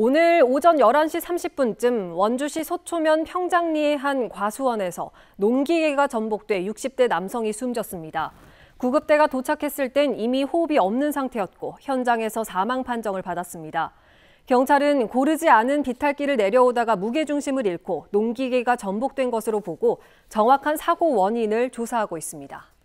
오늘 오전 11시 30분쯤 원주시 소초면 평장리의 한 과수원에서 농기계가 전복돼 60대 남성이 숨졌습니다. 구급대가 도착했을 땐 이미 호흡이 없는 상태였고 현장에서 사망 판정을 받았습니다. 경찰은 고르지 않은 비탈길을 내려오다가 무게중심을 잃고 농기계가 전복된 것으로 보고 정확한 사고 원인을 조사하고 있습니다.